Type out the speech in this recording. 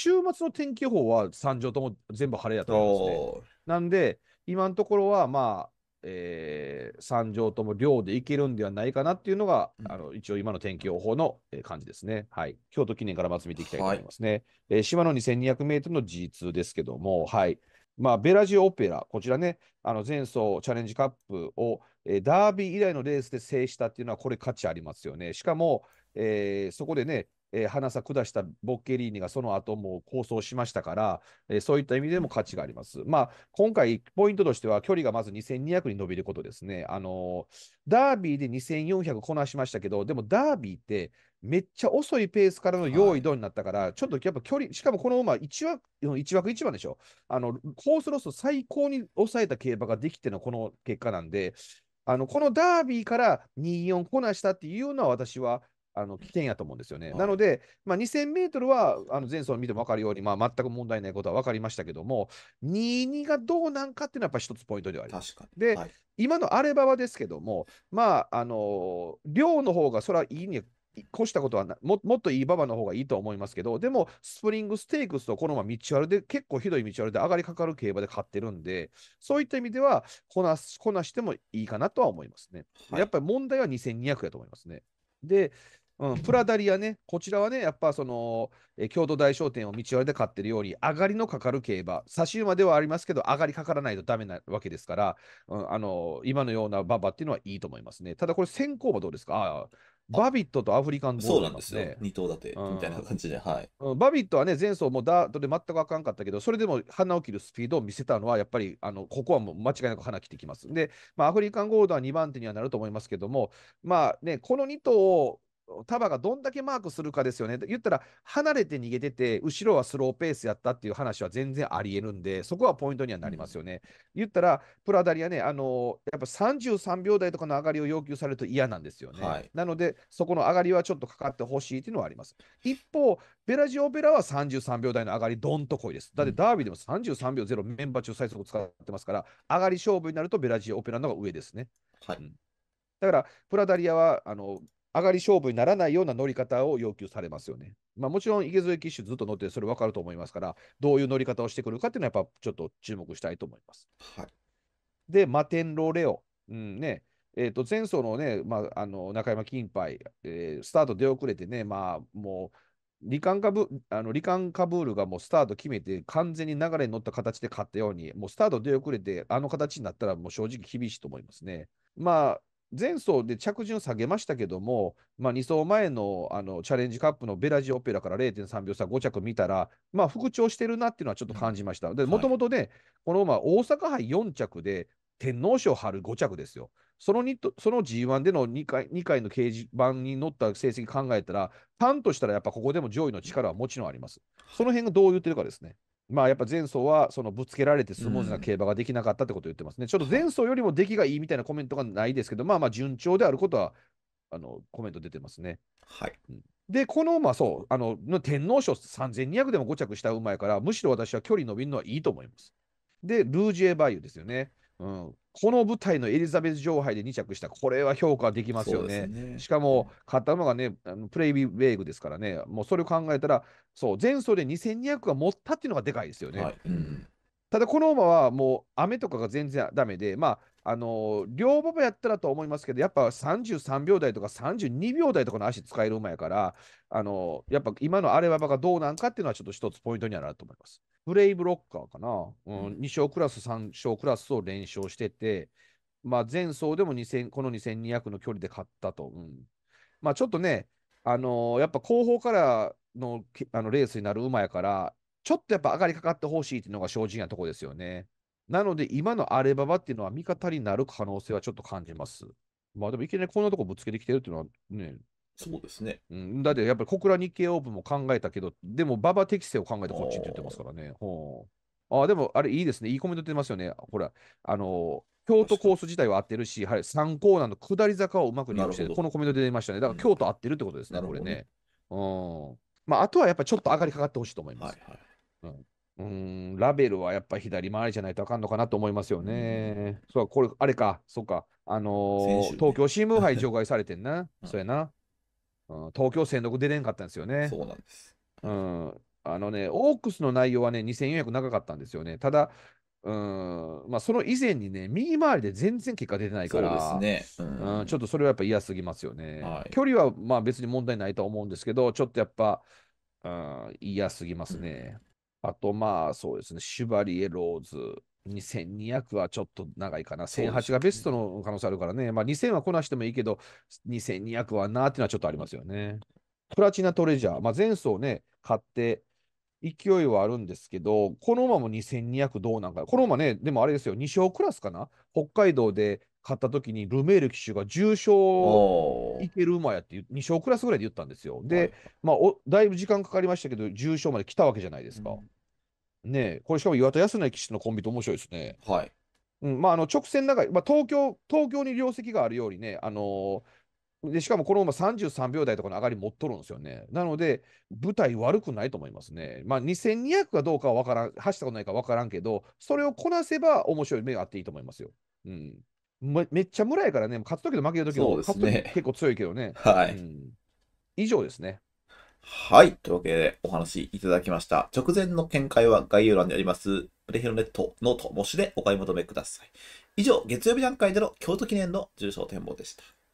週末の天気予報は3条とも全部晴れだと思いますね。なんで、今のところは、まあ、えー、3条とも量でいけるんではないかなっていうのが、うん、あの一応今の天気予報の、えー、感じですね。はい。京都記念からまず見ていきたいと思いますね。はい、えー、島の2200メートルの G2 ですけども、はい。まあ、ベラジオオペラ、こちらね、あの前走チャレンジカップを、えー、ダービー以来のレースで制したっていうのは、これ価値ありますよね。しかも、えー、そこでね、えー、花さ下したボッケリーニがその後も構想しましたから、えー、そういった意味でも価値があります。まあ、今回、ポイントとしては、距離がまず2200に伸びることですね。あのー、ダービーで2400こなしましたけど、でもダービーって、めっちゃ遅いペースからの用意度になったから、はい、ちょっとやっぱ距離、しかもこの馬1枠、1枠1番でしょ。あの、コースロスを最高に抑えた競馬ができてのこの結果なんで、あの、このダービーから24こなしたっていうのは私は、あの危険やと思うんですよね。はい、なので、まあ、2000メートルはあの前走を見ても分かるように、まあ、全く問題ないことは分かりましたけども、22がどうなんかっていうのはやっぱ一つポイントではあります。で、はい、今のアレババですけども、まあ、あの量の方がそれはいいに越したことはなももっといい馬場の方がいいと思いますけど、でもスプリングステークスとこのままュアルで、結構ひどい道あるで上がりかかる競馬で勝ってるんで、そういった意味ではこなこなしてもいいかなとは思いますね。はい、やっぱり問題は2200やと思いますね。で、うん、プラダリアね、こちらはね、やっぱその、え京都大商店を道割で買ってるように、上がりのかかる競馬、差し馬ではありますけど、上がりかからないとダメなわけですから、うん、あの今のような馬場っていうのはいいと思いますね。ただこれ、先行馬どうですかあバビットとアフリカンボール、ね、そうなんですね。2頭立て、みたいな感じで、はい。うん、バビットはね、前走もダートで全くあかんかったけど、それでも花を切るスピードを見せたのは、やっぱり、あの、ここはもう間違いなく花切ってきます。で、まあ、アフリカンゴールドは2番手にはなると思いますけども、まあね、この2頭を束がどんだけマークするかですよね。言ったら、離れて逃げてて、後ろはスローペースやったっていう話は全然ありえるんで、そこはポイントにはなりますよね。言ったら、プラダリアね、あのやっぱ33秒台とかの上がりを要求されると嫌なんですよね。はい、なので、そこの上がりはちょっとかかってほしいっていうのはあります。一方、ベラジオベラは33秒台の上がり、どんとこいです。だってダービーでも33秒0、メンバー中最速使ってますから、上がり勝負になるとベラジオオペラの方が上ですね。はい、うんだから、プラダリアはあの上がり勝負にならないような乗り方を要求されますよね。まあ、もちろん池添騎手ずっと乗ってそれ分かると思いますから、どういう乗り方をしてくるかっていうのはやっぱちょっと注目したいと思います。はい、で、マテンロレオ、うんねえー、と前走の,、ねまあ、あの中山金杯、えー、スタート出遅れてね、まあ、もうリカンカブあのリカンカブールがもうスタート決めて完全に流れに乗った形で勝ったように、もうスタート出遅れて、あの形になったらもう正直厳しいと思いますね。まあ、前走で着順を下げましたけども、まあ、2走前のあのチャレンジカップのベラジオペラから0.3秒差5着見たら、まあ、復調してるなっていうのはちょっと感じました。もともとね、この馬、大阪杯4着で、天皇賞春5着ですよ。そのその G1 での2回 ,2 回の掲示板に乗った成績考えたら、パンとしたらやっぱここでも上位の力はもちろんあります。その辺がどう言ってるかですね。まあやっぱ前走はそのぶつけられてスムーズな競馬ができなかったってことを言ってますね、うん、ちょっと前走よりも出来がいいみたいなコメントがないですけど、まあまあ順調であることはあのコメント出てますね。はい、で、この、まあそう、あの天皇賞3200でも5着した馬やから、むしろ私は距離伸びるのはいいと思います。で、ルージエバイユですよね。この舞台のエリザベス女王杯で2着した、これは評価できますよね。ねしかも、勝った馬がね、プレイビーウェイグですからね、もうそれを考えたら、そう、前走で2200が持ったっていうのがでかいですよね。はいうん、ただ、この馬はもう雨とかが全然だめで、まあ、あのー、両馬場やったらと思いますけど、やっぱ33秒台とか32秒台とかの足使える馬やから、あのー、やっぱ今のあれババがどうなんかっていうのは、ちょっと一つポイントにはなると思います。ブレイブロッカーかな、うん、2勝クラス、3勝クラスを連勝してて、まあ、前走でも2000この2200の距離で勝ったと。うん、まあ、ちょっとね、あのー、やっぱ後方からのあのレースになる馬やから、ちょっとやっぱ上がりかかってほしいっていうのが正直なとこですよね。なので、今のアレババっていうのは味方になる可能性はちょっと感じます。まあでもいきなりこんなとこぶつけてきてるっていうのはね、そうですね。うん、だってやっぱり小倉日経オープンも考えたけど、でも馬場適正を考えてこっちって言ってますからね。ああ、でもあれいいですね。いいコメント出ますよね。ほら、あの京都コース自体は合ってるし、はい、3コーナーの下り坂をうまく利用して、このコメント出ましたね。だから京都合ってるってことですね、うん、これね。うん。まあ、あとはやっぱちょっと上がりかかってほしいと思います。はいはい、うん、ん、ラベルはやっぱ左回りじゃないとあかんのかなと思いますよね。うん、そう、これ、あれか、そうか、あのーね、東京新聞杯除外 されてんな。そうやな。うん、東京戦力出れんかったんですよね。そうなんです。うん。あのね、オークスの内容はね、2400長かったんですよね。ただ、うんまあ、その以前にね、右回りで全然結果出てないから、ううん、ちょっとそれはやっぱ嫌すぎますよね。はい、距離はまあ別に問題ないと思うんですけど、ちょっとやっぱ、うん、嫌すぎますね。うん、あと、まあそうですね、シュバリエ・ローズ、2200はちょっと長いかな。1008がベストの可能性あるからね。まあ2000はこなしてもいいけど、2200はなーっていうのはちょっとありますよね。プラチナトレジャー。まあ前走ね、買って、勢いはあるんですけど、この馬も2200どうなんか。この馬ね、でもあれですよ、2勝クラスかな北海道で買った時にルメール騎手が重勝いける馬やって2勝クラスぐらいで言ったんですよ。で、はい、まあだいぶ時間かかりましたけど、重勝まで来たわけじゃないですか。うんねこれしかも岩田康成騎手のコンビと面白いですね。はい。うんまあ、あの直線長い、まあ、東京、東京に両跡があるようにね、あのー、でしかもこの馬33秒台とかの上がり持っとるんですよね。なので、舞台悪くないと思いますね。まあ、2200かどうかは分からん、走ったことないか分からんけど、それをこなせば面白い目があっていいと思いますよ。うん。めめっちゃ村やからね、勝つときと負けるときも、勝つとき結構強いけどね。はい、うん。以上ですね。はい。というわけでお話いただきました。直前の見解は概要欄にあります、プレヒロネット、ノート、模試でお買い求めください。以上、月曜日段階での京都記念の重賞展望でした。